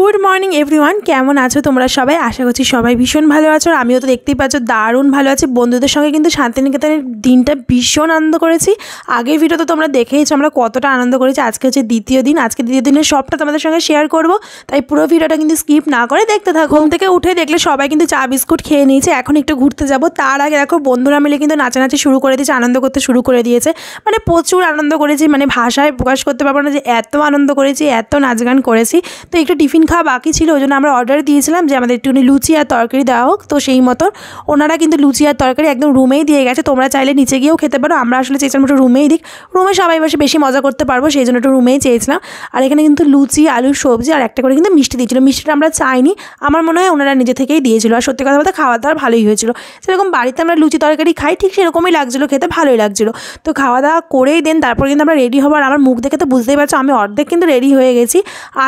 good morning everyone কেমন আছো তোমরা সবাই আশা করছি সবাই ভীষণ ভালো আছো আমিও তো দেখতেই পাচ্ছ দারুণ ভালো আছে বন্ধুদের সঙ্গে কিন্তু শান্তিনিকেতনের দিনটা ভীষণ আনন্দ করেছি আগের ভিডিও তো তোমরা দেখেইছো আমরা কতটা আনন্দ করেছি আজকে হচ্ছে দ্বিতীয় দিন আজকে দ্বিতীয় দিনের সবটা তোমাদের সঙ্গে শেয়ার করব তাই পুরো ভিডিওটা কিন্তু স্কিপ না করে দেখতে থাকো ঘুম থেকে উঠে দেখলে সবাই কিন্তু চা বিস্কুট খেয়ে নিয়েছে এখন একটু ঘুরতে যাব তার আগে দেখো বন্ধুরা মিলে কিন্তু নাচানাচি শুরু করে দিয়েছে আনন্দ করতে শুরু করে দিয়েছে মানে প্রচুর আনন্দ করেছি মানে ভাষায় প্রকাশ করতে পারবো না যে এত আনন্দ করেছি এত নাচ গান করেছি তো একটু টিফিন খাওয়া বাকি ছিল ওই জন্য আমরা অর্ডার দিয়েছিলাম যে আমাদের একটুখানি লুচি আর তরকারি দেওয়া হোক তো সেই মতো ওনারা কিন্তু লুচি আর তরকারি একদম রুমেই দিয়ে গেছে তোমরা চাইলে নিচে গিয়েও খেতে পারো আমরা আসলে চেয়েছিলাম একটু রুমেই দিক রুমে সবাই বসে বেশি মজা করতে পারবো সেই জন্য একটু রুমেই চেয়েছিলাম আর এখানে কিন্তু লুচি আলুর সবজি আর একটা করে কিন্তু মিষ্টি দিয়েছিল মিষ্টিটা আমরা চাইনি আমার মনে হয় ওনারা নিজে থেকেই দিয়েছিল আর সত্যি কথা বলতে খাওয়া দাওয়া ভালোই হয়েছিল সেরকম বাড়িতে আমরা লুচি তরকারি খাই ঠিক সেরকমই লাগছিলো খেতে ভালোই লাগছিলো তো খাওয়া দাওয়া করেই দেন তারপর কিন্তু আমরা রেডি হবার আমার মুখ দেখে তো বুঝতেই পারছো আমি অর্ধেক কিন্তু রেডি হয়ে গেছি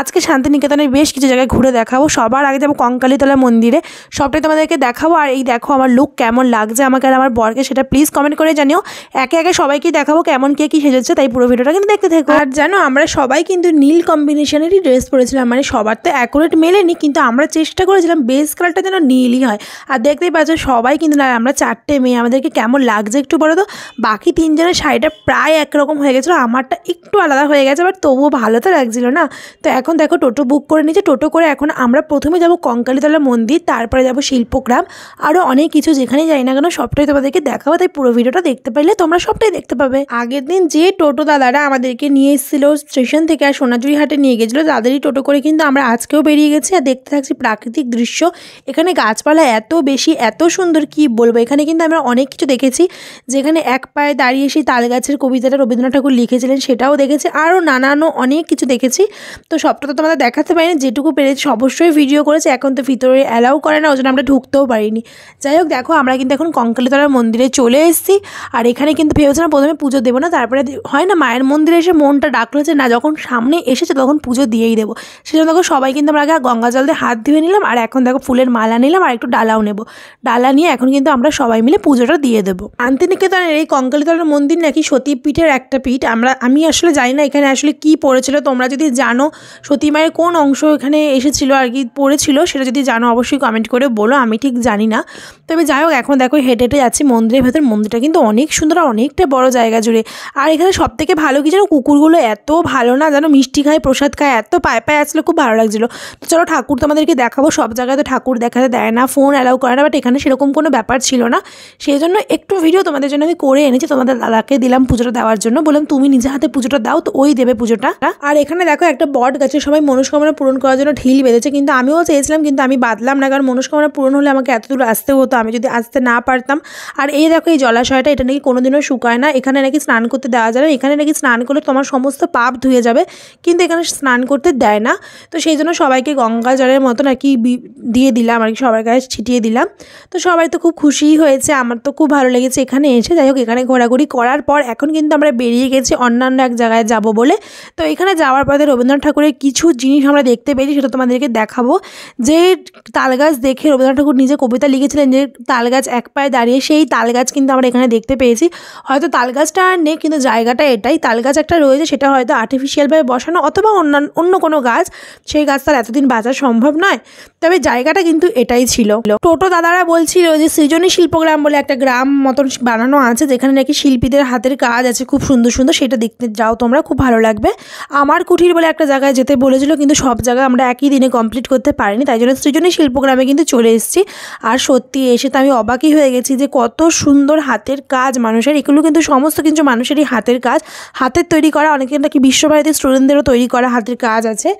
আজকে শান্তিনিকেতনের বেশ বেশ কিছু জায়গায় ঘুরে দেখাবো সবার আগে যাবো কঙ্কালীতলা মন্দিরে সবটাই তোমাদেরকে দেখাবো আর এই দেখো আমার লুক কেমন লাগছে আমাকে আর আমার বরকে সেটা প্লিজ কমেন্ট করে জানিও একে একে সবাইকে দেখাবো কেমন কে কী সেজেছে তাই পুরো ভিডিওটা কিন্তু দেখতে থাকো আর জানো আমরা সবাই কিন্তু নীল কম্বিনেশনেরই ড্রেস পরেছিলাম মানে সবার তো অ্যাকুরেট মেলেনি কিন্তু আমরা চেষ্টা করেছিলাম বেস কালারটা যেন নীলই হয় আর দেখতেই পাচ্ছ সবাই কিন্তু না আমরা চারটে মেয়ে আমাদেরকে কেমন লাগছে একটু বলো তো বাকি তিনজনের শাড়িটা প্রায় একরকম হয়ে গেছিলো আমারটা একটু আলাদা হয়ে গেছে বাট তবুও ভালো তো লাগছিলো না তো এখন দেখো টোটো বুক করে নিচ্ছে আছে টোটো করে এখন আমরা প্রথমে যাব কঙ্কালীতলা মন্দির তারপরে যাব শিল্পগ্রাম আরও অনেক কিছু যেখানে যাই না কেন সবটাই তোমাদেরকে দেখাবো তাই পুরো ভিডিওটা দেখতে পাইলে তোমরা সবটাই দেখতে পাবে আগের দিন যে টোটো দাদারা আমাদেরকে নিয়ে এসেছিল স্টেশন থেকে আর সোনাঝুরি হাটে নিয়ে গেছিলো তাদেরই টোটো করে কিন্তু আমরা আজকেও বেরিয়ে গেছি আর দেখতে থাকছি প্রাকৃতিক দৃশ্য এখানে গাছপালা এত বেশি এত সুন্দর কি বলবো এখানে কিন্তু আমরা অনেক কিছু দেখেছি যেখানে এক পায়ে দাঁড়িয়ে সেই তাল গাছের কবিতাটা রবীন্দ্রনাথ ঠাকুর লিখেছিলেন সেটাও দেখেছি আরও নানানো অনেক কিছু দেখেছি তো সবটা তো তোমাদের দেখাতে পারিনি যেটুকু পেরেছি অবশ্যই ভিডিও করেছে এখন তো ভিতরে অ্যালাউ করে না ওই জন্য আমরা ঢুকতেও পারিনি যাই হোক দেখো আমরা কিন্তু এখন কঙ্কালীতলার মন্দিরে চলে এসেছি আর এখানে কিন্তু ভেবেছিলাম প্রথমে পুজো দেবো না তারপরে হয় না মায়ের মন্দিরে এসে মনটা ডাকলো যে না যখন সামনে এসেছে তখন পুজো দিয়েই দেবো সেজন্য দেখো সবাই কিন্তু আমরা আগে গঙ্গা জল দিয়ে হাত ধুয়ে নিলাম আর এখন দেখো ফুলের মালা নিলাম আর একটু ডালাও নেব ডালা নিয়ে এখন কিন্তু আমরা সবাই মিলে পুজোটা দিয়ে দেবো আন্তিনিকেতনের এই কঙ্কালতলার মন্দির নাকি সতীপীঠের একটা পীঠ আমরা আমি আসলে জানি না এখানে আসলে কি পড়েছিল তোমরা যদি জানো সতী মায়ের কোন অংশ এখানে এসেছিলো আর কি পড়েছিল সেটা যদি জানো অবশ্যই কমেন্ট করে বলো আমি ঠিক জানি না তবে যাই হোক এখন দেখো হেঁটে হেঁটে যাচ্ছি মন্দিরের ভেতর মন্দিরটা কিন্তু অনেক সুন্দর অনেকটা বড় জায়গা জুড়ে আর এখানে সব থেকে ভালো কি যেন কুকুরগুলো এত ভালো না যেন মিষ্টি খায় প্রসাদ খায় এত পায়ে পায়ে আসলে খুব ভালো লাগছিলো তো চলো ঠাকুর তোমাদেরকে দেখাবো সব জায়গায় তো ঠাকুর দেখাতে দেয় না ফোন অ্যালাউ করে না বাট এখানে সেরকম কোনো ব্যাপার ছিল না সেই জন্য একটু ভিডিও তোমাদের জন্য আমি করে এনেছি তোমাদের দাদাকে দিলাম পুজোটা দেওয়ার জন্য বললাম তুমি নিজে হাতে পুজোটা দাও তো ওই দেবে পুজোটা আর এখানে দেখো একটা বট গাছে সবাই মনস্কামনা পূরণ করার জন্য ঢিল বেঁধেছে কিন্তু আমিও চেয়েছিলাম কিন্তু আমি বাদলাম না কারণ মনস্কামনা পূরণ হলে আমাকে এত দূর আসতে হতো আমি যদি আসতে না পারতাম আর এই দেখো এই জলাশয়টা এটা নাকি কোনোদিনও শুকায় না এখানে নাকি স্নান করতে দেওয়া যাবে এখানে নাকি স্নান করলে তোমার সমস্ত পাপ ধুয়ে যাবে কিন্তু এখানে স্নান করতে দেয় না তো সেই জন্য সবাইকে গঙ্গা জলের মতো আর কি দিয়ে দিলাম আর কি সবার গায়ে ছিটিয়ে দিলাম তো সবাই তো খুব খুশিই হয়েছে আমার তো খুব ভালো লেগেছে এখানে এসে যাই হোক এখানে ঘোরাঘুরি করার পর এখন কিন্তু আমরা বেরিয়ে গেছি অন্যান্য এক জায়গায় যাব বলে তো এখানে যাওয়ার পরে রবীন্দ্রনাথ ঠাকুরের কিছু জিনিস আমরা দেখতে করতে পেরেছি সেটা তোমাদেরকে দেখাবো যে তালগাছ দেখে রবীন্দ্রনাথ ঠাকুর নিজে কবিতা লিখেছিলেন যে তালগাছ এক পায়ে দাঁড়িয়ে সেই তালগাছ কিন্তু আমরা এখানে দেখতে পেয়েছি হয়তো তালগাছটা আর নেই কিন্তু জায়গাটা এটাই তালগাছ একটা রয়েছে সেটা হয়তো আর্টিফিশিয়ালভাবে বসানো অথবা অন্যান্য অন্য কোনো গাছ সেই গাছ তার এতদিন বাঁচা সম্ভব নয় তবে জায়গাটা কিন্তু এটাই ছিল টোটো দাদারা বলছিল যে সৃজনী শিল্পগ্রাম বলে একটা গ্রাম মতন বানানো আছে যেখানে নাকি শিল্পীদের হাতের কাজ আছে খুব সুন্দর সুন্দর সেটা দেখতে যাও তোমরা খুব ভালো লাগবে আমার কুঠির বলে একটা জায়গায় যেতে বলেছিল কিন্তু সব জায়গায় জায়গা আমরা একই দিনে কমপ্লিট করতে পারিনি তাই জন্য সৃজনী শিল্পগ্রামে কিন্তু চলে এসেছি আর সত্যি এসে তো আমি অবাকই হয়ে গেছি যে কত সুন্দর হাতের কাজ মানুষের এগুলো কিন্তু সমস্ত কিছু মানুষেরই হাতের কাজ হাতের তৈরি করা অনেকে নাকি বিশ্বভারতীর স্টুডেন্টদেরও তৈরি করা হাতের কাজ আছে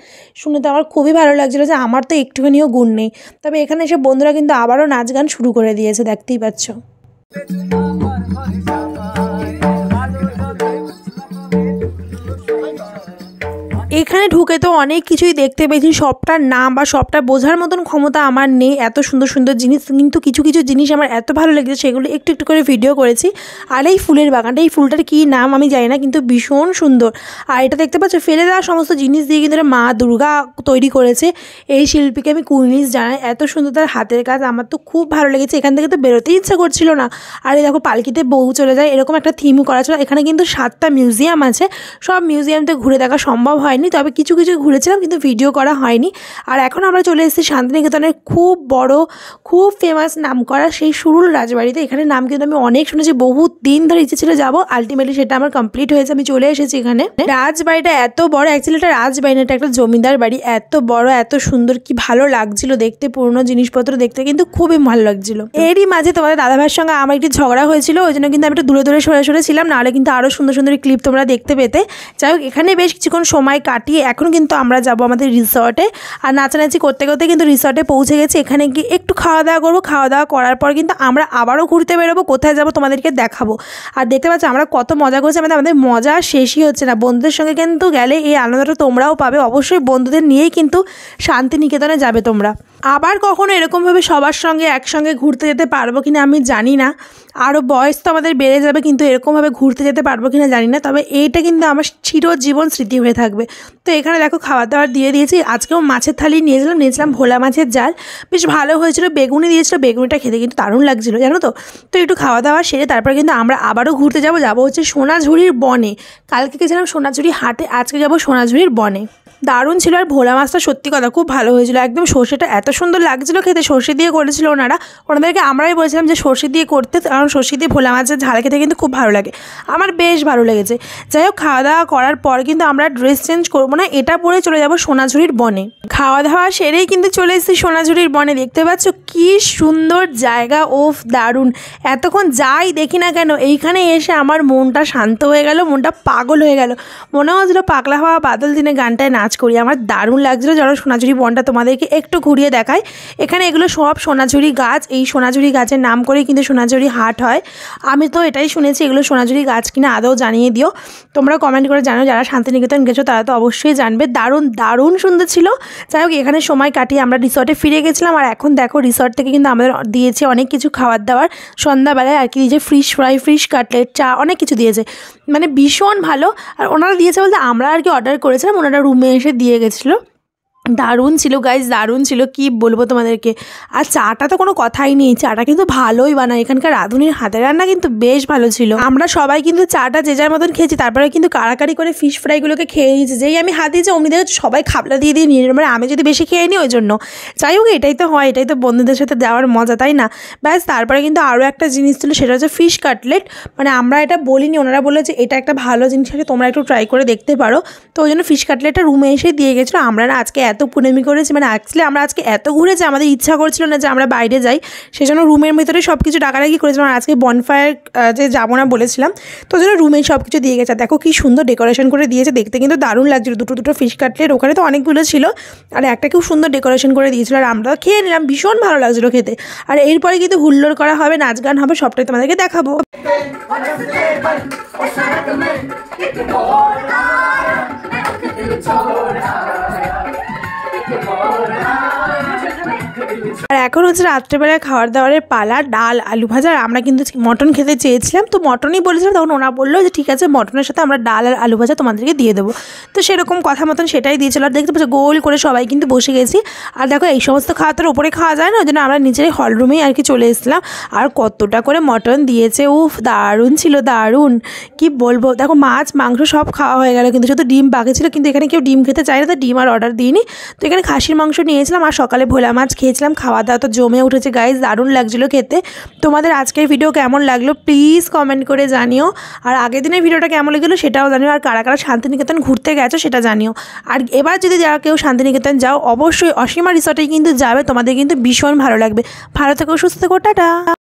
শুনে তো আমার খুবই ভালো লাগছিলো যে আমার তো একটুখানিও গুণ নেই তবে এখানে এসে বন্ধুরা কিন্তু আবারও নাচ গান শুরু করে দিয়েছে দেখতেই পাচ্ছ এখানে ঢুকে তো অনেক কিছুই দেখতে পেয়েছি সবটার নাম বা সবটা বোঝার মতন ক্ষমতা আমার নেই এত সুন্দর সুন্দর জিনিস কিন্তু কিছু কিছু জিনিস আমার এত ভালো লেগেছে সেগুলো একটু একটু করে ভিডিও করেছি আর এই ফুলের বাগানটা এই ফুলটার কী নাম আমি জানি না কিন্তু ভীষণ সুন্দর আর এটা দেখতে পাচ্ছ ফেলে দেওয়া সমস্ত জিনিস দিয়ে কিন্তু মা দুর্গা তৈরি করেছে এই শিল্পীকে আমি কুর্নিস জানাই এত সুন্দর তার হাতের কাজ আমার তো খুব ভালো লেগেছে এখান থেকে তো বেরোতেই ইচ্ছা করছিল না আর এই দেখো পালকিতে বউ চলে যায় এরকম একটা থিম করা ছিল এখানে কিন্তু সাতটা মিউজিয়াম আছে সব মিউজিয়ামতে ঘুরে দেখা সম্ভব হয়নি ঘুরিনি তবে কিছু কিছু ঘুরেছিলাম কিন্তু ভিডিও করা হয়নি আর এখন আমরা চলে এসেছি শান্তিনিকেতনের খুব বড় খুব ফেমাস নাম করা সেই সুরুল রাজবাড়িতে এখানে নাম কিন্তু আমি অনেক শুনেছি বহু দিন ধরে ইচ্ছে ছিল যাবো আলটিমেটলি সেটা আমার কমপ্লিট হয়েছে আমি চলে এসেছি এখানে রাজবাড়িটা এত বড় অ্যাকচুয়ালি এটা রাজবাড়ি এটা একটা জমিদার বাড়ি এত বড় এত সুন্দর কি ভালো লাগছিল দেখতে পুরনো জিনিসপত্র দেখতে কিন্তু খুবই ভালো লাগছিল এরই মাঝে তোমাদের দাদাভাইয়ের সঙ্গে আমার একটি ঝগড়া হয়েছিল ওই জন্য কিন্তু আমি একটু দূরে দূরে সরে সরে ছিলাম নাহলে কিন্তু আরও সুন্দর সুন্দর ক্লিপ তোমরা দেখতে পেতে যাই হোক এখানে বেশ কিছুক্ষণ সময় কাট কাটিয়ে এখন কিন্তু আমরা যাব আমাদের রিসর্টে আর নাচানাচি করতে করতে কিন্তু রিসর্টে পৌঁছে গেছি এখানে গিয়ে একটু খাওয়া দাওয়া করবো খাওয়া দাওয়া করার পর কিন্তু আমরা আবারও ঘুরতে বেরোবো কোথায় যাব তোমাদেরকে দেখাবো আর দেখতে পাচ্ছ আমরা কত মজা করছি আমাদের আমাদের মজা শেষই হচ্ছে না বন্ধুদের সঙ্গে কিন্তু গেলে এই আনন্দটা তোমরাও পাবে অবশ্যই বন্ধুদের নিয়েই কিন্তু শান্তিনিকেতনে যাবে তোমরা আবার কখনো এরকমভাবে সবার সঙ্গে একসঙ্গে ঘুরতে যেতে পারবো কিনা আমি জানি না আরও বয়স তো আমাদের বেড়ে যাবে কিন্তু এরকমভাবে ঘুরতে যেতে পারবো কিনা জানি না তবে এইটা কিন্তু আমার চিরজীবন স্মৃতি হয়ে থাকবে তো এখানে দেখো খাওয়া দাওয়ার দিয়ে দিয়েছি আজকেও মাছের থালি নিয়েছিলাম নিয়েছিলাম ভোলা মাছের জাল বেশ ভালো হয়েছিল বেগুনি দিয়েছিল বেগুনিটা খেতে কিন্তু দারুণ লাগছিল জানো তো তো একটু খাওয়া দাওয়া সেরে তারপরে কিন্তু আমরা আবারও ঘুরতে যাব যাব হচ্ছে সোনাঝুরির বনে কালকে গেছিলাম সোনাঝুরি হাটে আজকে যাব সোনাঝুরির বনে দারুণ ছিল আর ভোলা মাছটা সত্যি কথা খুব ভালো হয়েছিল একদম সর্ষেটা এত সুন্দর লাগছিলো খেতে সর্ষে দিয়ে করেছিল ওনারা ওনাদেরকে আমরাই বলেছিলাম যে সর্ষে দিয়ে করতে কারণ সর্ষে দিয়ে ভোলা মাছের ঝাল খেতে কিন্তু খুব ভালো লাগে আমার বেশ ভালো লেগেছে যাই হোক খাওয়া দাওয়া করার পর কিন্তু আমরা ড্রেস চেঞ্জ করবো না এটা পরে চলে যাব সোনাঝুরির বনে খাওয়া দাওয়া সেরেই কিন্তু চলে এসেছি সোনাঝুরির বনে দেখতে পাচ্ছ কি সুন্দর জায়গা ওফ দারুণ এতক্ষণ যাই দেখি না কেন এইখানে এসে আমার মনটা শান্ত হয়ে গেল মনটা পাগল হয়ে গেল মনে হচ্ছিলো পাগলা হওয়া বাদল দিনে গানটায় নাচ কাজ করি আমার দারুণ লাগছিলো যেন সোনাঝুরি বনটা তোমাদেরকে একটু ঘুরিয়ে দেখায় এখানে এগুলো সব সোনাঝুরি গাছ এই সোনাঝুরি গাছের নাম করে কিন্তু সোনাঝুরি হাট হয় আমি তো এটাই শুনেছি এগুলো সোনাঝুরি গাছ কিনা আদৌ জানিয়ে দিও তোমরা কমেন্ট করে জানো যারা শান্তিনিকেতন গেছো তারা তো অবশ্যই জানবে দারুণ দারুণ সুন্দর ছিল যাই হোক এখানে সময় কাটিয়ে আমরা রিসর্টে ফিরে গেছিলাম আর এখন দেখো রিসর্ট থেকে কিন্তু আমাদের দিয়েছে অনেক কিছু খাবার দাবার সন্ধ্যাবেলায় আর কি দিয়েছে ফ্রিশ ফ্রাই ফ্রিশ কাটলেট চা অনেক কিছু দিয়েছে মানে ভীষণ ভালো আর ওনারা দিয়েছে বলতে আমরা আর কি অর্ডার করেছিলাম ওনারা রুমে এসে দিয়ে গেছিলো দারুণ ছিল গাইজ দারুণ ছিল কি বলবো তোমাদেরকে আর চাটা তো কোনো কথাই নেই চাটা কিন্তু ভালোই বানায় এখানকার রাঁধুনির হাতের রান্না কিন্তু বেশ ভালো ছিল আমরা সবাই কিন্তু চাটা যে যার মতন খেয়েছি তারপরে কিন্তু কাড়াকাড়ি করে ফিশ ফ্রাইগুলোকে খেয়ে নিয়েছি যেই আমি হাত দিয়েছি অমনি দেখে সবাই খাবলা দিয়ে দিয়ে নিয়ে মানে আমি যদি বেশি খেয়ে নিই ওই জন্য যাই হোক এটাই তো হয় এটাই তো বন্ধুদের সাথে দেওয়ার মজা তাই না ব্যাস তারপরে কিন্তু আরও একটা জিনিস ছিল সেটা হচ্ছে ফিশ কাটলেট মানে আমরা এটা বলিনি ওনারা বললো যে এটা একটা ভালো জিনিস আছে তোমরা একটু ট্রাই করে দেখতে পারো তো ওই জন্য ফিশ কাটলেটটা রুমে এসে দিয়ে গেছিলো আমরা না আজকে এত এত পুনেমি করেছি মানে অ্যাকচুয়ালি আমরা আজকে এত ঘুরেছি আমাদের ইচ্ছা করছিল না যে আমরা বাইরে যাই সেই জন্য রুমের ভিতরে সব কিছু ডাকাডাকি করেছিলাম আর আজকে বনফায়ার যে যাবো না বলেছিলাম তো জন্য রুমে সব কিছু দিয়ে গেছে দেখো কি সুন্দর ডেকোরেশন করে দিয়েছে দেখতে কিন্তু দারুণ লাগছিল দুটো দুটো ফিশ কাটলেট ওখানে তো অনেকগুলো ছিল আর একটা খুব সুন্দর ডেকোরেশন করে দিয়েছিল আর আমরা খেয়ে নিলাম ভীষণ ভালো লাগছিলো খেতে আর এরপরে কিন্তু হুল্লোর করা হবে নাচ গান হবে সবটাই তোমাদেরকে দেখাবো আর এখন হচ্ছে রাত্রেবেলা খাওয়ার দাওয়ারের পালা ডাল আলু ভাজা আর আমরা কিন্তু মটন খেতে চেয়েছিলাম তো মটনই বলেছিলাম তখন ওনা বললো যে ঠিক আছে মটনের সাথে আমরা ডাল আর আলু ভাজা তোমাদেরকে দিয়ে দেবো তো সেরকম কথা মতন সেটাই দিয়েছিল আর দেখতে পাচ্ছি গোল করে সবাই কিন্তু বসে গেছি আর দেখো এই সমস্ত খাওয়া তো ওপরে খাওয়া যায় না ওই জন্য আমরা নিজের হল রুমেই আর কি চলে এসেছিলাম আর কতটা করে মটন দিয়েছে উফ দারুণ ছিল দারুণ কি বলবো দেখো মাছ মাংস সব খাওয়া হয়ে গেল কিন্তু শুধু ডিম বাকি ছিল কিন্তু এখানে কেউ ডিম খেতে চায় না তো ডিম আর অর্ডার দিইনি তো এখানে খাসির মাংস নিয়েছিলাম আর সকালে ভোলা মাছ খেয়েছি খেয়েছিলাম খাওয়া দাওয়া তো জমে উঠেছে গাইজ দারুণ লাগছিলো খেতে তোমাদের আজকের ভিডিও কেমন লাগলো প্লিজ কমেন্ট করে জানিও আর আগের দিনের ভিডিওটা কেমন লেগেলো সেটাও জানিও আর কারা কারা শান্তিনিকেতন ঘুরতে গেছো সেটা জানিও আর এবার যদি যারা কেউ শান্তিনিকেতন যাও অবশ্যই অসীমা রিসর্টে কিন্তু যাবে তোমাদের কিন্তু ভীষণ ভালো লাগবে ভালো থেকেও সুস্থ থেকো টাটা